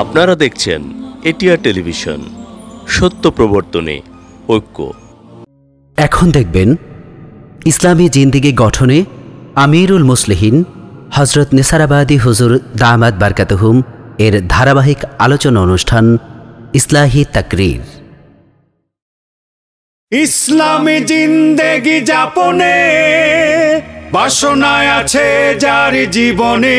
আপনারা দেখছেন ATR television সত্য প্রবর্তনে ঐক্য এখন দেখবেন ইসলামী জিন্দিগি গঠনে আমিরুল মুসলিহীন হজরত নিসারাবাদি হুজুর দামাদ বারকাতহুম এর ধারাবাহিক আলোচনা অনুষ্ঠান ইসলাহী তাকরির ইসলামী জিন্দেগি যাপনে বাসনায় আছে যার জীবনে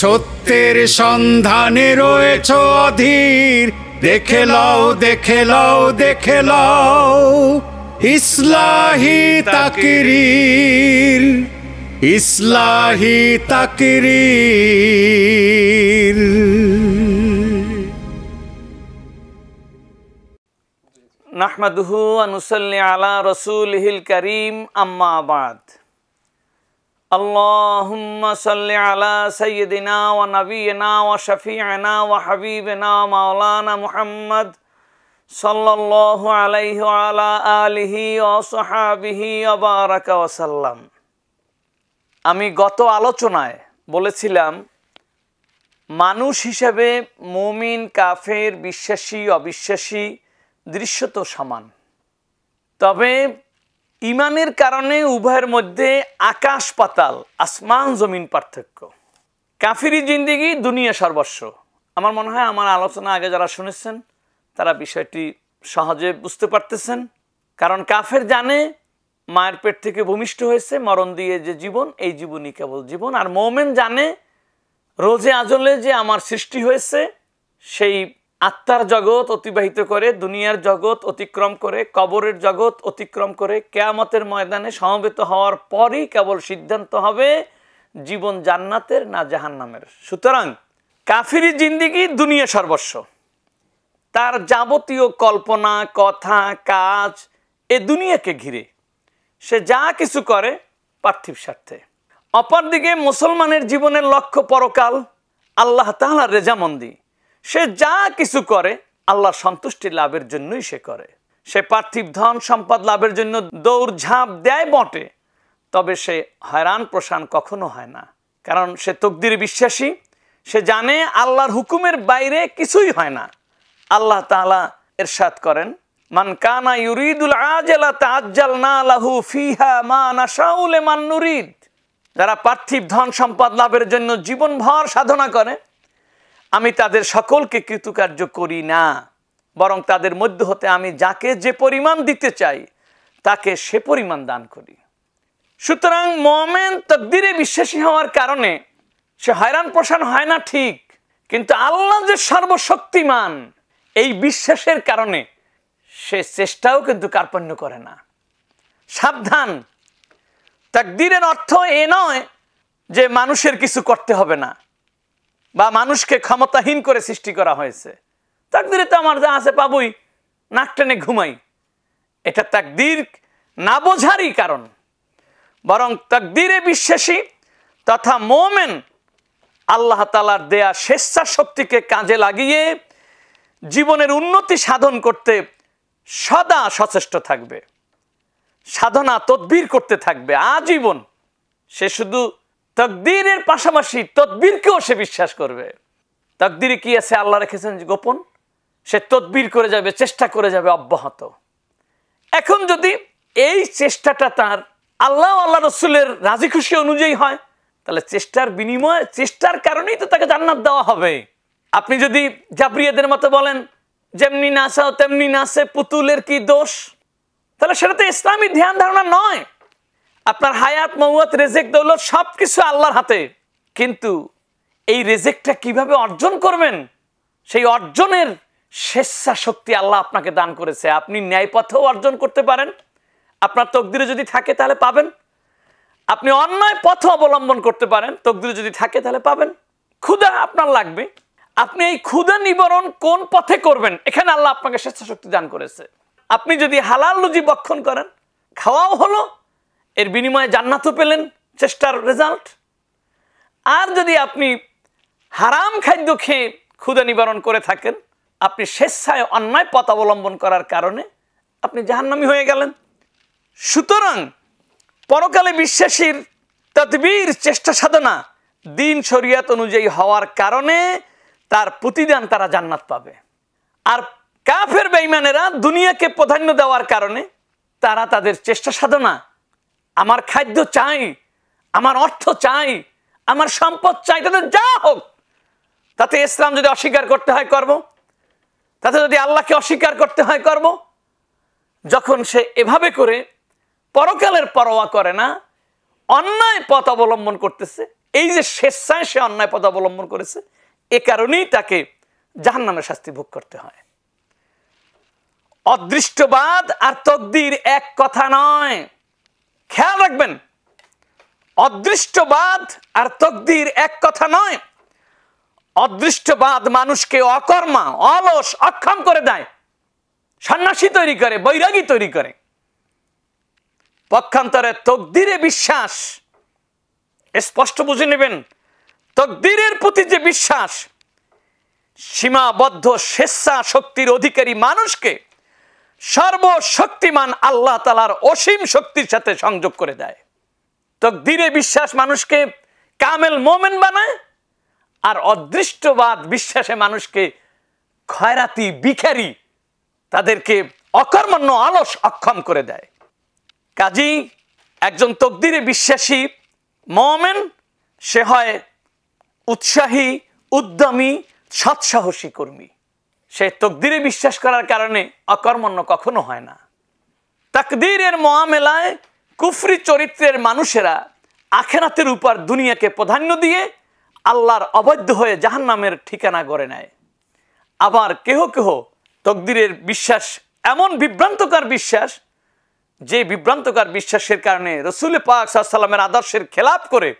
সত্যের সন্ধানে রয়েছ অধীর দেখে লাও দেখে লাও দেখে লাও ইসলাহি তাকির ইসলাহি তাকির নাহমাদুহু আনুসল্লি আলা রসুল হিল করিম আম্মাবাদ اللهم صل على سيدنا ونبينا وشفيعنا وحبيبنا مولانا محمد صلى الله عليه وعلى آله وصحابه وبارك وسلم আমি গত আলোচনায় বলেছিলাম মানুষ হিসেবে মুমিন কাফের বিশ্বাসী অবিশ্বাসী দৃশ্যত সমান তবে ইমানের কারণে উভয়ের মধ্যে আকাশ পাতাল আসমান জমিন পার্থক্য কাফিরি জিন্দিগি দুনিয়া সর্বস্ব আমার মনে হয় আমার আলোচনা আগে যারা শুনেছেন তারা বিষয়টি সহজে বুঝতে পারতেছেন কারণ কাফের জানে মায়ের পেট থেকে ভূমিষ্ঠ হয়েছে মরণ দিয়ে যে জীবন এই জীবনই কেবল জীবন আর মোমেন জানে রোজে আজলে যে আমার সৃষ্টি হয়েছে সেই আত্মার জগৎ অতিবাহিত করে দুনিয়ার জগৎ অতিক্রম করে কবরের জগৎ অতিক্রম করে কেয়ামতের ময়দানে সমবেত হওয়ার পরই কেবল সিদ্ধান্ত হবে জীবন জান্নাতের না জাহান নামের সুতরাং কাফিরি জিন্দিগি দুনিয়া সর্বস্ব তার যাবতীয় কল্পনা কথা কাজ এ দুনিয়াকে ঘিরে সে যা কিছু করে পার্থিব স্বার্থে অপরদিকে মুসলমানের জীবনের লক্ষ্য পরকাল আল্লাহ তাহলা রেজামন্দি সে যা কিছু করে আল্লাহ সন্তুষ্টি লাভের জন্যই সে করে সে পার্থিব ধন সম্পদ লাভের জন্য দৌড় ঝাঁপ দেয় বটে তবে সে হয়রান প্রসান কখনো হয় না কারণ সে তকদির বিশ্বাসী সে জানে আল্লাহর হুকুমের বাইরে কিছুই হয় না আল্লাহ তালা এরশাদ করেন মান কানা ইউরিদুল আজেলা তাজ্জাল না লাহু ফিহা মা নাশাউলে মান নুরিদ যারা পার্থিব ধন সম্পদ লাভের জন্য জীবনভর সাধনা করে আমি তাদের সকলকে কৃতকার্য করি না বরং তাদের মধ্য হতে আমি যাকে যে পরিমাণ দিতে চাই তাকে সে পরিমাণ দান করি সুতরাং মোমেন তকদিরে বিশ্বাসী হওয়ার কারণে সে হয়রান প্রসান হয় না ঠিক কিন্তু আল্লাহ যে সর্বশক্তিমান এই বিশ্বাসের কারণে সে চেষ্টাও কিন্তু কার্পণ্য করে না সাবধান তাকদিরের অর্থ এ নয় যে মানুষের কিছু করতে হবে না বা মানুষকে ক্ষমতাহীন করে সৃষ্টি করা হয়েছে তাকদিরে তো আমার যা আছে পাবই নাক টেনে ঘুমাই এটা তাকদির না বোঝারই কারণ বরং তাকদিরে বিশ্বাসী তথা মোমেন আল্লাহ তালার দেয়া স্বেচ্ছা শক্তিকে কাজে লাগিয়ে জীবনের উন্নতি সাধন করতে সদা সচেষ্ট থাকবে সাধনা তদ্বির করতে থাকবে আজীবন সে শুধু তকদিরের পাশাপাশি তদবিরকেও সে বিশ্বাস করবে তকদিরে কি আছে আল্লাহ রেখেছেন গোপন সে তদবির করে যাবে চেষ্টা করে যাবে অব্যাহত এখন যদি এই চেষ্টাটা তার আল্লাহ আল্লাহ রসুলের রাজি খুশি অনুযায়ী হয় তাহলে চেষ্টার বিনিময়ে চেষ্টার কারণেই তো তাকে জান্নাত দেওয়া হবে আপনি যদি জাবরিয়াদের মতো বলেন যেমনি নাসাও তেমনি নাসে পুতুলের কি দোষ তাহলে সেটা তো ইসলামী ধ্যান ধারণা নয় আপনার হায়াত মৌয়াত রেজেক দৌলত সব কিছু আল্লাহর হাতে কিন্তু এই রেজেকটা কিভাবে অর্জন করবেন সেই অর্জনের স্বেচ্ছা শক্তি আল্লাহ আপনাকে দান করেছে আপনি ন্যায় পথেও অর্জন করতে পারেন আপনার তকদিরে যদি থাকে তাহলে পাবেন আপনি অন্যায় পথ অবলম্বন করতে পারেন তকদিরে যদি থাকে তাহলে পাবেন ক্ষুধা আপনার লাগবে আপনি এই ক্ষুধা নিবারণ কোন পথে করবেন এখানে আল্লাহ আপনাকে স্বেচ্ছা শক্তি দান করেছে আপনি যদি হালাল রুজি বক্ষণ করেন খাওয়াও হলো এর বিনিময়ে জান্নাতও পেলেন চেষ্টার রেজাল্ট আর যদি আপনি হারাম খাদ্য খেয়ে ক্ষুদা নিবারণ করে থাকেন আপনি স্বেচ্ছায় অন্যায় পথ অবলম্বন করার কারণে আপনি জাহান্নামী হয়ে গেলেন সুতরাং পরকালে বিশ্বাসীর তদবির চেষ্টা সাধনা দিন শরিয়াত অনুযায়ী হওয়ার কারণে তার প্রতিদান তারা জান্নাত পাবে আর কাফের বেইমানেরা দুনিয়াকে প্রাধান্য দেওয়ার কারণে তারা তাদের চেষ্টা সাধনা আমার খাদ্য চাই আমার অর্থ চাই আমার সম্পদ চাই তাতে যা হোক তাতে ইসলাম যদি অস্বীকার করতে হয় করব তাতে যদি আল্লাহকে অস্বীকার করতে হয় করব যখন সে এভাবে করে পরকালের পরোয়া করে না অন্যায় পথ অবলম্বন করতেছে এই যে স্বেচ্ছায় সে অন্যায় পথ অবলম্বন করেছে এ কারণেই তাকে জাহান্নামে শাস্তি ভোগ করতে হয় অদৃষ্টবাদ আর তকদির এক কথা নয় খেয়াল রাখবেন অদৃষ্টবাদ আর তকদির এক কথা নয় অদৃষ্টবাদ মানুষকে অকর্মা অলস অক্ষম করে দেয় সন্ন্যাসী তৈরি করে বৈরাগী তৈরি করে পক্ষান্তরে তকদিরে বিশ্বাস স্পষ্ট বুঝে নেবেন তকদিরের প্রতি যে বিশ্বাস সীমাবদ্ধ স্বেচ্ছা শক্তির অধিকারী মানুষকে সর্বশক্তিমান আল্লাহ তালার অসীম শক্তির সাথে সংযোগ করে দেয় তকদিরে বিশ্বাস মানুষকে কামেল মোমেন বানায় আর অদৃষ্টবাদ বিশ্বাসে মানুষকে খয়রাতি বিখারি তাদেরকে অকর্মণ্য আলস অক্ষম করে দেয় কাজী একজন তকদিরে বিশ্বাসী মমেন সে হয় উৎসাহী উদ্যমী সৎসাহসী কর্মী সে তকদিরে বিশ্বাস করার কারণে অকর্মণ্য কখনো হয় না তাকদিরের মহামেলায় কুফরি চরিত্রের মানুষেরা আখেরাতের উপর দুনিয়াকে প্রাধান্য দিয়ে আল্লাহর অবৈধ হয়ে জাহান্নামের ঠিকানা গড়ে নেয় আবার কেহ কেহ তকদিরের বিশ্বাস এমন বিভ্রান্তকার বিশ্বাস যে বিভ্রান্তকার বিশ্বাসের কারণে রসুল পাক সাহসাল্লামের আদর্শের খেলাপ করে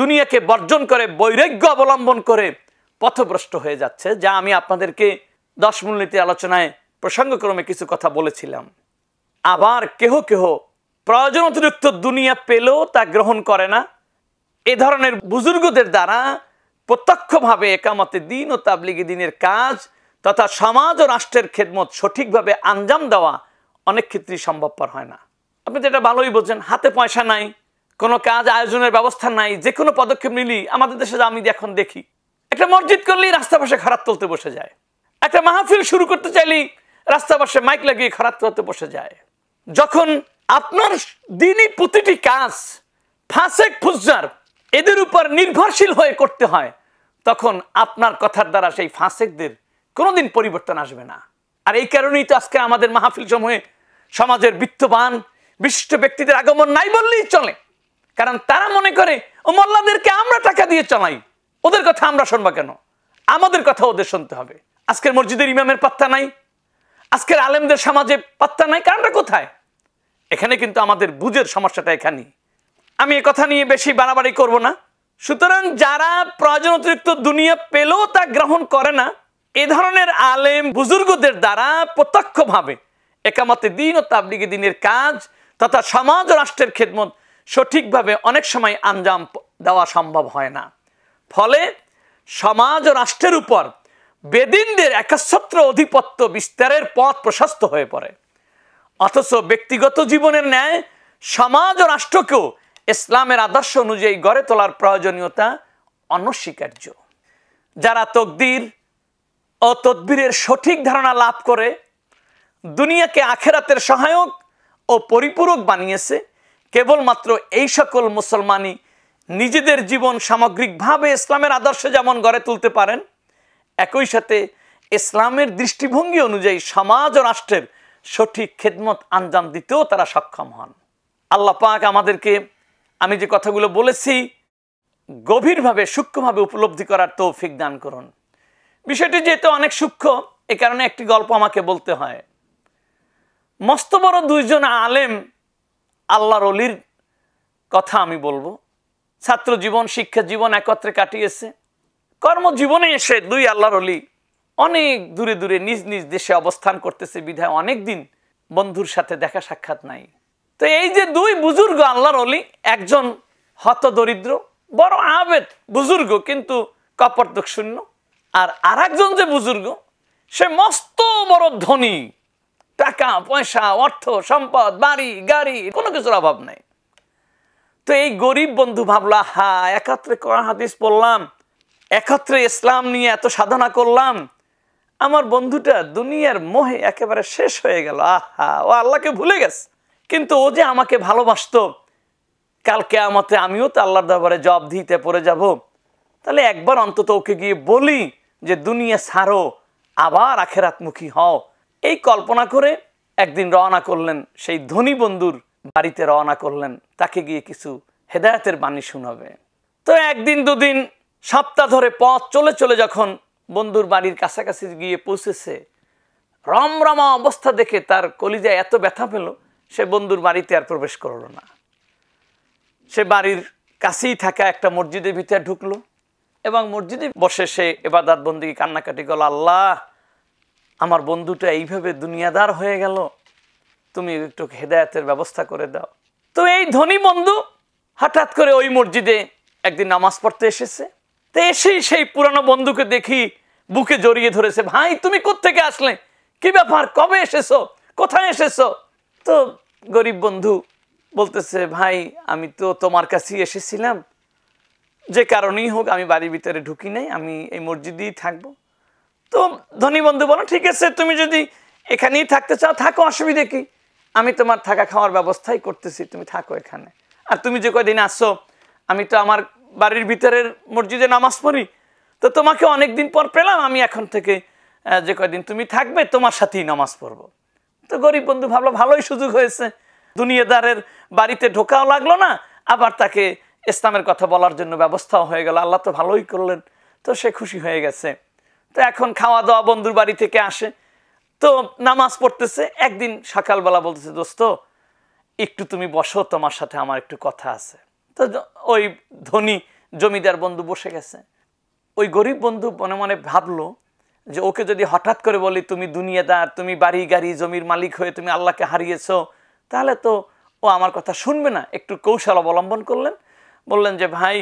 দুনিয়াকে বর্জন করে বৈরাগ্য অবলম্বন করে পথভ্রষ্ট হয়ে যাচ্ছে যা আমি আপনাদেরকে দশ নীতি আলোচনায় প্রসঙ্গক্রমে কিছু কথা বলেছিলাম আবার কেহ কেহ প্রয়োজন অতিরিক্ত দুনিয়া পেলেও তা গ্রহণ করে না এ ধরনের বুজুর্গদের দ্বারা প্রত্যক্ষভাবে একামতে দিন ও তাবলিগি দিনের কাজ তথা সমাজ ও রাষ্ট্রের খেদমত সঠিকভাবে আঞ্জাম দেওয়া অনেক ক্ষেত্রেই সম্ভবপর হয় না আপনি যেটা ভালোই বোঝেন হাতে পয়সা নাই কোনো কাজ আয়োজনের ব্যবস্থা নাই যে কোনো পদক্ষেপ নিলেই আমাদের দেশে আমি এখন দেখি একটা মসজিদ করলেই রাস্তা পাশে খারাপ তুলতে বসে যায় একটা মাহফিল শুরু করতে চাইলেই রাস্তা পাশে মাইক লাগিয়ে খারাপ হতে বসে যায় যখন আপনার দিনই প্রতিটি কাজ ফাঁসেক ফুজার এদের উপর নির্ভরশীল হয়ে করতে হয় তখন আপনার কথার দ্বারা সেই ফাঁসেকদের কোনোদিন পরিবর্তন আসবে না আর এই কারণেই তো আজকে আমাদের মাহফিল সময়ে সমাজের বিত্তবান বিশিষ্ট ব্যক্তিদের আগমন নাই বললেই চলে কারণ তারা মনে করে ও মোল্লাদেরকে আমরা টাকা দিয়ে চলাই ওদের কথা আমরা শুনবা কেন আমাদের কথা ওদের শুনতে হবে আজকের মসজিদের ইমামের পাত্তা নাই আজকের আলেমদের সমাজে পাত্তা নাই কারণটা কোথায় এখানে কিন্তু আমাদের বুঝের সমস্যাটা এখানে আমি এ কথা নিয়ে বেশি বাড়াবাড়ি করব না সুতরাং যারা প্রয়োজন অতিরিক্ত দুনিয়া পেলেও তা গ্রহণ করে না এ ধরনের আলেম বুজুর্গদের দ্বারা প্রত্যক্ষভাবে একামতে দিন ও তাবলিগে দিনের কাজ তথা সমাজ রাষ্ট্রের খেদমত সঠিকভাবে অনেক সময় আঞ্জাম দেওয়া সম্ভব হয় না ফলে সমাজ ও রাষ্ট্রের উপর বেদিনদের একচ্ছত্র অধিপত্য বিস্তারের পথ প্রশস্ত হয়ে পড়ে অথচ ব্যক্তিগত জীবনের ন্যায় সমাজ ও রাষ্ট্রকেও ইসলামের আদর্শ অনুযায়ী গড়ে তোলার প্রয়োজনীয়তা অনস্বীকার্য যারা তকদির ও তদ্বিরের সঠিক ধারণা লাভ করে দুনিয়াকে আখেরাতের সহায়ক ও পরিপূরক বানিয়েছে কেবলমাত্র এই সকল মুসলমানই নিজেদের জীবন সামগ্রিকভাবে ইসলামের আদর্শে যেমন গড়ে তুলতে পারেন একই সাথে ইসলামের দৃষ্টিভঙ্গি অনুযায়ী সমাজ ও রাষ্ট্রের সঠিক খেদমত আঞ্জাম দিতেও তারা সক্ষম হন আল্লাহ পাক আমাদেরকে আমি যে কথাগুলো বলেছি গভীরভাবে সূক্ষ্মভাবে উপলব্ধি করার তৌফিক দান করুন বিষয়টি যেহেতু অনেক সূক্ষ্ম এ কারণে একটি গল্প আমাকে বলতে হয় মস্ত বড় দুইজন আলেম আল্লাহর অলির কথা আমি বলবো ছাত্র জীবন শিক্ষা জীবন একত্রে কাটিয়েছে কর্মজীবনে এসে দুই আল্লাহর অলি অনেক দূরে দূরে নিজ নিজ দেশে অবস্থান করতেছে বিধায় অনেক দিন বন্ধুর সাথে দেখা সাক্ষাৎ নাই তো এই যে দুই বুজুর্গ আল্লাহর অলি একজন হত দরিদ্র বড় আবেদ বুজুর্গ কিন্তু কপর্দক শূন্য আর আর একজন যে বুজুর্গ সে মস্ত বড় ধনী টাকা পয়সা অর্থ সম্পদ বাড়ি গাড়ি কোনো কিছুর অভাব নাই তো এই গরিব বন্ধু ভাবলা হা একাত্রে কড়া হাদিস পড়লাম একত্রে ইসলাম নিয়ে এত সাধনা করলাম আমার বন্ধুটা দুনিয়ার মোহে একেবারে শেষ হয়ে গেল আহা ও আল্লাহকে ভুলে গেছে কিন্তু ও যে আমাকে ভালোবাসত কালকে আমাতে আমিও তো আল্লাহর দরবারে জব দিতে পড়ে যাব তাহলে একবার অন্তত ওকে গিয়ে বলি যে দুনিয়া ছাড়ো আবার আখেরাতমুখী হও এই কল্পনা করে একদিন রওনা করলেন সেই ধনী বন্ধুর বাড়িতে রওনা করলেন তাকে গিয়ে কিছু হেদায়তের বাণী শোনাবে তো একদিন দুদিন সপ্তাহ ধরে পথ চলে চলে যখন বন্ধুর বাড়ির কাছাকাছি গিয়ে পৌঁছেছে রমরমা অবস্থা দেখে তার কলিজায় এত ব্যথা পেল সে বন্ধুর বাড়িতে আর প্রবেশ করল না সে বাড়ির কাছেই থাকা একটা মসজিদের ভিতরে ঢুকলো এবং মসজিদে বসে সে এবাদাত বন্দি কান্নাকাটি গল আল্লাহ আমার বন্ধুটা এইভাবে দুনিয়াদার হয়ে গেল তুমি একটু হেদায়তের ব্যবস্থা করে দাও তো এই ধনী বন্ধু হঠাৎ করে ওই মসজিদে একদিন নামাজ পড়তে এসেছে তো এসেই সেই পুরানো বন্ধুকে দেখি বুকে জড়িয়ে ধরেছে ভাই তুমি কোত্থেকে আসলে কি ব্যাপার কবে এসেছো কোথায় এসেছো তো গরিব বন্ধু বলতেছে ভাই আমি তো তোমার কাছেই এসেছিলাম যে কারণেই হোক আমি বাড়ির ভিতরে ঢুকি নাই আমি এই মসজিদেই থাকবো তো ধনী বন্ধু বলো ঠিক আছে তুমি যদি এখানেই থাকতে চাও থাকো অসুবিধে কি আমি তোমার থাকা খাওয়ার ব্যবস্থাই করতেছি তুমি থাকো এখানে আর তুমি যে কয়দিন আসো আমি তো আমার বাড়ির ভিতরের মসজিদে নামাজ পড়ি তো তোমাকে অনেক দিন পর পেলাম আমি এখন থেকে যে কয়দিন তুমি থাকবে তোমার সাথেই নামাজ পড়বো তো গরিব বন্ধু ভাবলো ভালোই সুযোগ হয়েছে দুনিয়াদারের বাড়িতে ঢোকাও লাগলো না আবার তাকে ইসলামের কথা বলার জন্য ব্যবস্থাও হয়ে গেল আল্লাহ তো ভালোই করলেন তো সে খুশি হয়ে গেছে তো এখন খাওয়া দাওয়া বন্ধুর বাড়ি থেকে আসে তো নামাজ পড়তেছে একদিন সকালবেলা বলতেছে দোস্ত একটু তুমি বসো তোমার সাথে আমার একটু কথা আছে তো ওই ধনী জমিদার বন্ধু বসে গেছে ওই গরিব বন্ধু মনে মনে ভাবলো যে ওকে যদি হঠাৎ করে বলি তুমি দুনিয়াদার তুমি বাড়ি গাড়ি জমির মালিক হয়ে তুমি আল্লাহকে হারিয়েছ তাহলে তো ও আমার কথা শুনবে না একটু কৌশল অবলম্বন করলেন বললেন যে ভাই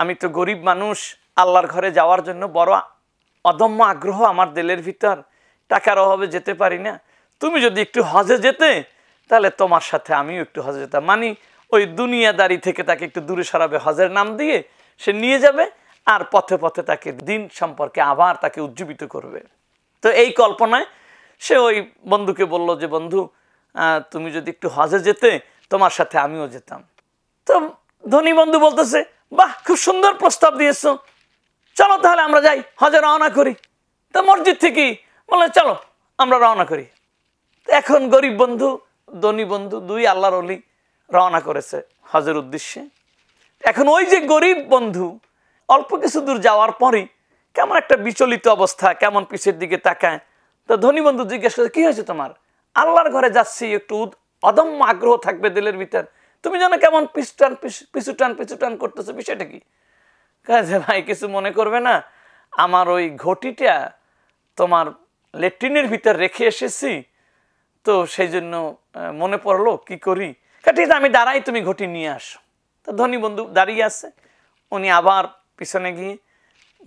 আমি তো গরিব মানুষ আল্লাহর ঘরে যাওয়ার জন্য বড় অদম্য আগ্রহ আমার দেলের ভিতর টাকার অভাবে যেতে পারি না তুমি যদি একটু হজে যেতে তাহলে তোমার সাথে আমিও একটু হজে যেতাম মানে ওই দুনিয়াদারি থেকে তাকে একটু দূরে সরাবে হজের নাম দিয়ে সে নিয়ে যাবে আর পথে পথে তাকে দিন সম্পর্কে আবার তাকে উজ্জীবিত করবে তো এই কল্পনায় সে ওই বন্ধুকে বলল যে বন্ধু তুমি যদি একটু হজে যেতে তোমার সাথে আমিও যেতাম তো ধনী বন্ধু বলতেছে বাহ খুব সুন্দর প্রস্তাব দিয়েছ চলো তাহলে আমরা যাই হজে রওনা করি তো মসজিদ থেকেই বললেন চলো আমরা রওনা করি এখন গরিব বন্ধু ধনী বন্ধু দুই আল্লাহর অলি রওনা করেছে হজের উদ্দেশ্যে এখন ওই যে গরিব বন্ধু অল্প কিছু দূর যাওয়ার পরই কেমন একটা বিচলিত অবস্থা কেমন পিছের দিকে তাকায় তো ধনী বন্ধু জিজ্ঞেস করে কি হয়েছে তোমার আল্লাহর ঘরে যাচ্ছি একটু অদম্য আগ্রহ থাকবে দিলের ভিতর তুমি যেন কেমন পিছটান পিছুটান পিছুটান করতেছো বিষয়টা কি কাজে ভাই কিছু মনে করবে না আমার ওই ঘটিটা তোমার লেট্রিনের ভিতর রেখে এসেছি তো সেই জন্য মনে পড়লো কি করি ঠিক আমি দাঁড়াই তুমি ঘটি নিয়ে আসো তো ধনী বন্ধু দাঁড়িয়ে আছে উনি আবার পিছনে গিয়ে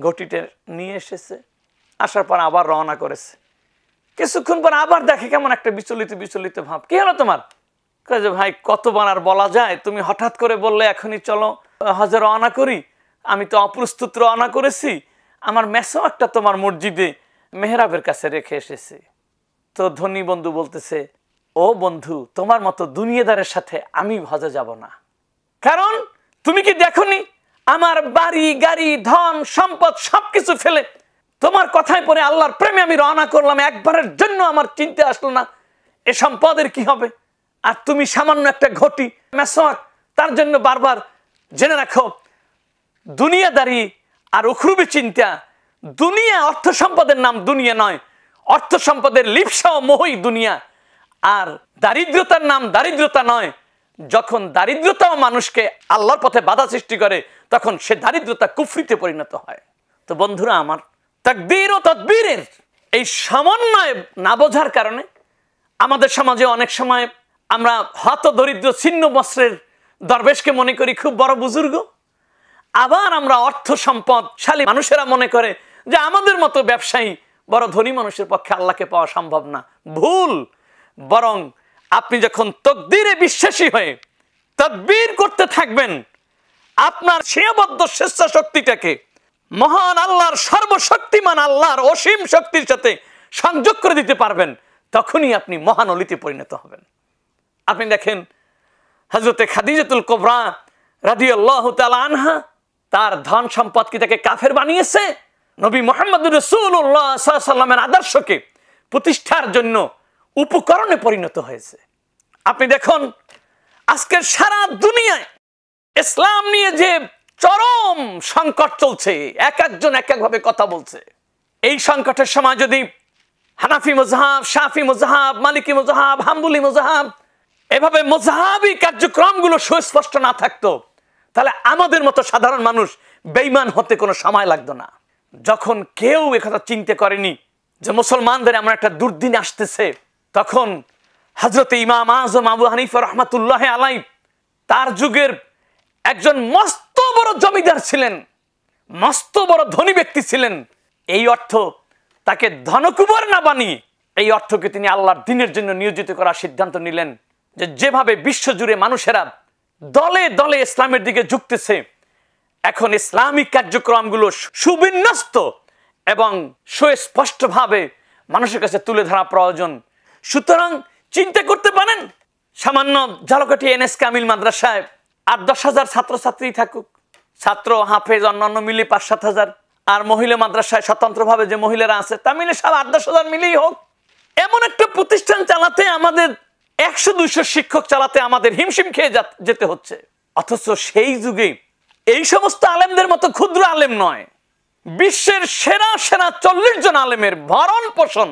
ঘটিটে নিয়ে এসেছে আসার পর আবার রওনা করেছে কিছুক্ষণ পর আবার দেখে কেমন একটা বিচলিত বিচলিত ভাব কি হলো তোমার যে ভাই কতবার আর বলা যায় তুমি হঠাৎ করে বললে এখনই চলো হজে রওনা করি আমি তো অপ্রস্তুত রওনা করেছি আমার মেসো একটা তোমার মসজিদে মেহরাবের কাছে রেখে এসেছে তো ধনী বন্ধু বলতেছে ও বন্ধু তোমার মতো দুনিয়াদারের সাথে আমি হজে যাব না কারণ তুমি কি দেখনি আমার বাড়ি গাড়ি ধন সম্পদ সবকিছু ফেলে তোমার কথায় পরে আল্লাহর প্রেমে আমি রওনা করলাম একবারের জন্য আমার চিনতে আসলো না এ সম্পদের কি হবে আর তুমি সামান্য একটা ঘটি মেসোয়াক তার জন্য বারবার জেনে রাখো দুনিয়াদারি আর উখরুবি চিন্তা দুনিয়া অর্থ সম্পদের নাম দুনিয়া নয় অর্থ সম্পদের লিপসা ও মোহই দুনিয়া আর দারিদ্রতার নাম দারিদ্রতা নয় যখন দারিদ্রতাও মানুষকে আল্লাহর পথে বাধা সৃষ্টি করে তখন সে দারিদ্রতা কুফরিতে পরিণত হয় তো বন্ধুরা আমার তাকবীর ও তদ্বীরের এই সমন্বয় না বোঝার কারণে আমাদের সমাজে অনেক সময় আমরা হত দরিদ্র ছিন্ন বস্ত্রের দরবেশকে মনে করি খুব বড় বুজুর্গ আবার আমরা অর্থ সম্পদশালী মানুষেরা মনে করে যে আমাদের মতো ব্যবসায়ী বড় ধনী মানুষের পক্ষে আল্লাহকে পাওয়া সম্ভব না ভুল বরং আপনি যখন তকদিরে বিশ্বাসী হয়ে তদ্বির করতে থাকবেন আপনার সীমাবদ্ধ স্বেচ্ছা শক্তিটাকে মহান আল্লাহর সর্বশক্তিমান আল্লাহর অসীম শক্তির সাথে সংযোগ করে দিতে পারবেন তখনই আপনি মহান অলিতে পরিণত হবেন আপনি দেখেন হজরতে খাদিজাতুল কোবরা রাজি আল্লাহ আনহা তার ধন সম্পদ কি তাকে কাফের বানিয়েছে নবী মোহাম্মদ রসুল্লাহ সাল্লামের আদর্শকে প্রতিষ্ঠার জন্য উপকরণে পরিণত হয়েছে আপনি দেখুন আজকের সারা দুনিয়ায় ইসলাম নিয়ে যে চরম সংকট চলছে এক একজন এক একভাবে কথা বলছে এই সংকটের সময় যদি হানাফি মোজাহাব শাফি মোজাহাব মালিকি মোজাহাব হাম্বুলি মোজাহাব এভাবে মোজাহাবি কার্যক্রমগুলো সুস্পষ্ট না থাকতো তাহলে আমাদের মতো সাধারণ মানুষ বেইমান হতে কোনো সময় লাগতো না যখন কেউ একথা চিনতে করেনি যে মুসলমানদের এমন একটা দুর্দিন আসতেছে তখন হজরত ইমাম আজম আবু হানিফ রহমাতুল্লাহ আলাই তার যুগের একজন মস্ত বড় জমিদার ছিলেন মস্ত বড় ধনী ব্যক্তি ছিলেন এই অর্থ তাকে ধনকুবর না বানিয়ে এই অর্থকে তিনি আল্লাহর দিনের জন্য নিয়োজিত করার সিদ্ধান্ত নিলেন যে যেভাবে বিশ্বজুড়ে মানুষেরা দলে দলে ইসলামের দিকে ঝুঁকতেছে এখন ইসলামিক কার্যক্রমগুলো সুবিন্যস্ত এবং সুস্পষ্টভাবে মানুষের কাছে তুলে ধরা প্রয়োজন সুতরাং চিন্তা করতে পারেন সামান্য ঝালকাটি এনএস কামিল মাদ্রাসায় আট দশ হাজার ছাত্রছাত্রী থাকুক ছাত্র হাফেজ অন্যান্য মিলে পাঁচ সাত হাজার আর মহিলা মাদ্রাসায় স্বতন্ত্রভাবে যে মহিলারা আছে তা মিলে সব আট দশ হাজার মিলেই হোক এমন একটা প্রতিষ্ঠান চালাতে আমাদের একশো দুশো শিক্ষক চালাতে আমাদের হিমশিম খেয়ে যেতে হচ্ছে অথচ সেই যুগে এই সমস্ত আলেমদের মতো ক্ষুদ্র আলেম নয় বিশ্বের সেরা সেরা চল্লিশ জন আলেমের ভরণ পোষণ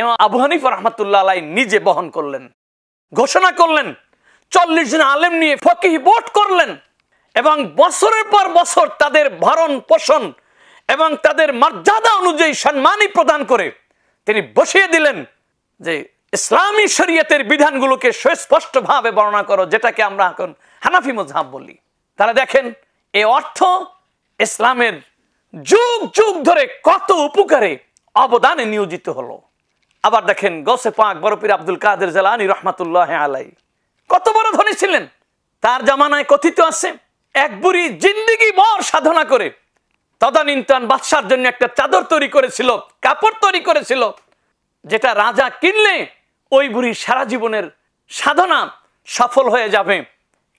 এমা আবু হানিফ রহমতুল্লাহ আলাই নিজে বহন করলেন ঘোষণা করলেন চল্লিশ জন আলেম নিয়ে ফকি বোট করলেন এবং বছরের পর বছর তাদের ভরণ পোষণ এবং তাদের মর্যাদা অনুযায়ী সম্মানই প্রদান করে তিনি বসিয়ে দিলেন যে ইসলামী শরীয়তের বিধানগুলোকে সুস্পষ্টভাবে বর্ণনা করো যেটাকে আমরা এখন হানাফি মজাব বলি তারা দেখেন এ অর্থ ইসলামের যুগ যুগ ধরে কত উপকারে অবদানে নিয়োজিত হলো আবার দেখেন গসে পাক বরপির আব্দুল কাদের জালানি রহমাতুল্লাহ আলাই কত বড় ধনী ছিলেন তার জামানায় কথিত আছে এক বুড়ি জিন্দিগি মর সাধনা করে তদানীন্তন বাদশার জন্য একটা চাদর তৈরি করেছিল কাপড় তৈরি করেছিল যেটা রাজা কিনলে ওই বুড়ি সারা জীবনের সাধনা সফল হয়ে যাবে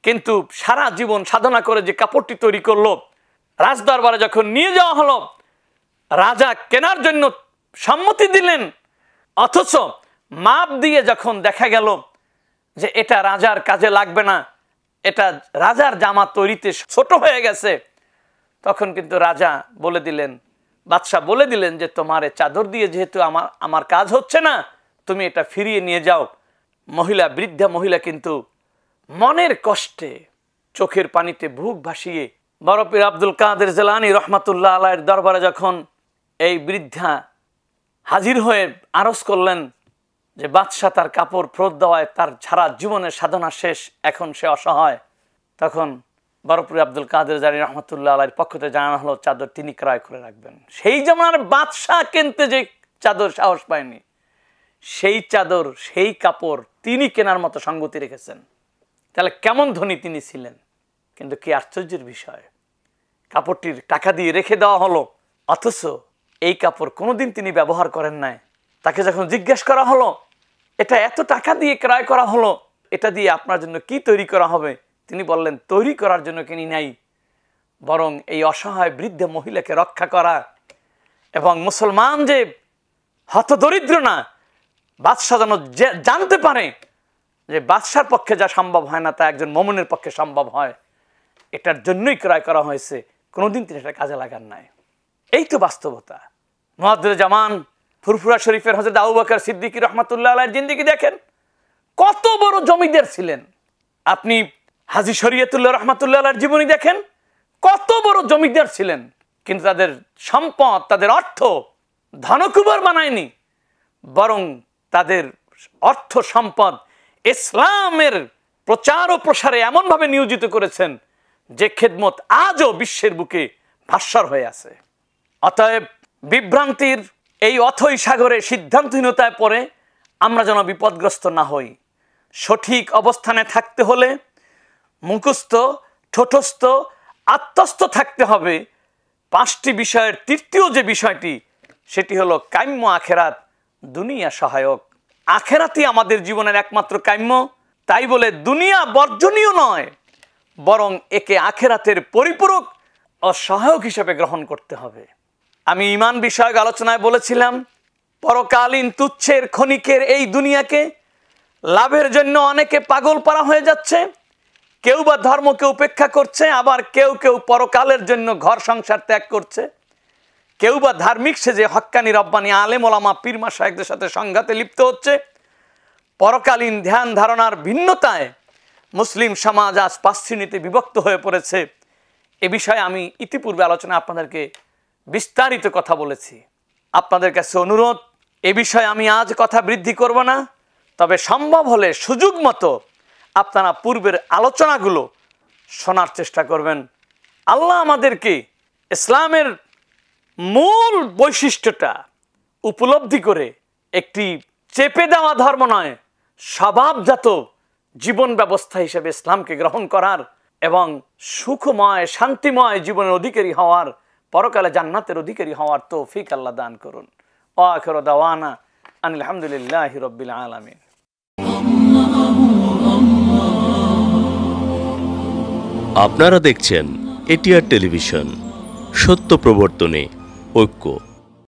কিন্তু সারা জীবন সাধনা করে যে কাপড়টি তৈরি করলো রাজদরবারে যখন নিয়ে যাওয়া হলো রাজা কেনার জন্য সম্মতি দিলেন অথচ মাপ দিয়ে যখন দেখা গেল যে এটা রাজার কাজে লাগবে না এটা রাজার জামা তৈরিতে ছোট হয়ে গেছে তখন কিন্তু রাজা বলে দিলেন বাদশাহ বলে দিলেন যে তোমার চাদর দিয়ে যেহেতু আমার আমার কাজ হচ্ছে না তুমি এটা ফিরিয়ে নিয়ে যাও মহিলা বৃদ্ধা মহিলা কিন্তু মনের কষ্টে চোখের পানিতে ভুক ভাসিয়ে বরফির আব্দুল কাদের জেলানি রহমাতুল্লাহ আলায়ের দরবারে যখন এই বৃদ্ধা হাজির হয়ে আরজ করলেন যে বাদশাহ তার কাপড় ফ্রোত দেওয়ায় তার ছাড়া জীবনের সাধনা শেষ এখন সে অসহায় তখন বরপুরি আব্দুল কাদের জারি রহমতুল্লাহ আলাইয়ের পক্ষ থেকে জানানো হলো চাদর তিনি ক্রয় করে রাখবেন সেই যেমন বাদশাহ কিনতে যে চাদর সাহস পায়নি সেই চাদর সেই কাপড় তিনি কেনার মতো সঙ্গতি রেখেছেন তাহলে কেমন ধনী তিনি ছিলেন কিন্তু কি আশ্চর্যের বিষয় কাপড়টির টাকা দিয়ে রেখে দেওয়া হলো অথচ এই কাপড় কোনোদিন তিনি ব্যবহার করেন নাই তাকে যখন জিজ্ঞেস করা হলো এটা এত টাকা দিয়ে ক্রয় করা হলো এটা দিয়ে আপনার জন্য কি তৈরি করা হবে তিনি বললেন তৈরি করার জন্য কিনি নাই বরং এই অসহায় বৃদ্ধ মহিলাকে রক্ষা করা এবং মুসলমান যে হতদরিদ্র না বাদশাহ যেন জানতে পারে যে বাদশার পক্ষে যা সম্ভব হয় না তা একজন মমনের পক্ষে সম্ভব হয় এটার জন্যই ক্রয় করা হয়েছে কোনোদিন তিনি এটা কাজে লাগান নাই এই তো বাস্তবতা মহাদ্র জামান ফুরফুরা শরীফের হজরত আউবাকার সিদ্দিকী রহমাতুল্লাহ আল্লাহ জিন্দিগি দেখেন কত বড় জমিদার ছিলেন আপনি হাজি শরিয়তুল্লাহ রহমাতুল্লাহ আল্লাহর জীবনী দেখেন কত বড় জমিদার ছিলেন কিন্তু তাদের সম্পদ তাদের অর্থ ধনকুবর বানায়নি বরং তাদের অর্থ সম্পদ ইসলামের প্রচার ও প্রসারে এমনভাবে নিয়োজিত করেছেন যে খেদমত আজও বিশ্বের বুকে ভাস্বর হয়ে আছে অতএব বিভ্রান্তির এই অথই সাগরে সিদ্ধান্তহীনতায় পড়ে আমরা যেন বিপদগ্রস্ত না হই সঠিক অবস্থানে থাকতে হলে মুখস্থ ঠোঠস্থ আত্মস্থ থাকতে হবে পাঁচটি বিষয়ের তৃতীয় যে বিষয়টি সেটি হলো কাম্য আখেরাত দুনিয়া সহায়ক আখেরাতই আমাদের জীবনের একমাত্র কাম্য তাই বলে দুনিয়া বর্জনীয় নয় বরং একে আখেরাতের পরিপূরক ও সহায়ক হিসেবে গ্রহণ করতে হবে আমি ইমান বিষয়ক আলোচনায় বলেছিলাম পরকালীন তুচ্ছের ক্ষণিকের এই দুনিয়াকে লাভের জন্য অনেকে পাগল পারা হয়ে যাচ্ছে কেউ বা ধর্মকে উপেক্ষা করছে আবার কেউ কেউ পরকালের জন্য ঘর সংসার ত্যাগ করছে কেউ বা ধার্মিক সেজে হক্কানি রব্বানি আলেম ওলামা পীরমা সাহেবদের সাথে সংঘাতে লিপ্ত হচ্ছে পরকালীন ধ্যান ধারণার ভিন্নতায় মুসলিম সমাজ আজ পাশ্চিনীতে শ্রেণীতে বিভক্ত হয়ে পড়েছে এ বিষয়ে আমি ইতিপূর্বে আলোচনা আপনাদেরকে বিস্তারিত কথা বলেছি আপনাদের কাছে অনুরোধ এ বিষয়ে আমি আজ কথা বৃদ্ধি করব না তবে সম্ভব হলে সুযোগ মতো আপনারা পূর্বের আলোচনাগুলো শোনার চেষ্টা করবেন আল্লাহ আমাদেরকে ইসলামের মূল বৈশিষ্ট্যটা উপলব্ধি করে একটি চেপে দেওয়া ধর্ম নয় স্বভাবজাত জীবন ব্যবস্থা হিসেবে ইসলামকে গ্রহণ করার এবং সুখময় শান্তিময় জীবনের অধিকারী হওয়ার পরকালে জান্নাতের অধিকারী হওয়ার তৌফিক আল্লাহ দান করুন ও আখর দাওয়ানা আলহামদুলিল্লাহ রব্বিল আলমিন আপনারা দেখছেন এটিআর টেলিভিশন সত্য প্রবর্তনে ঐক্য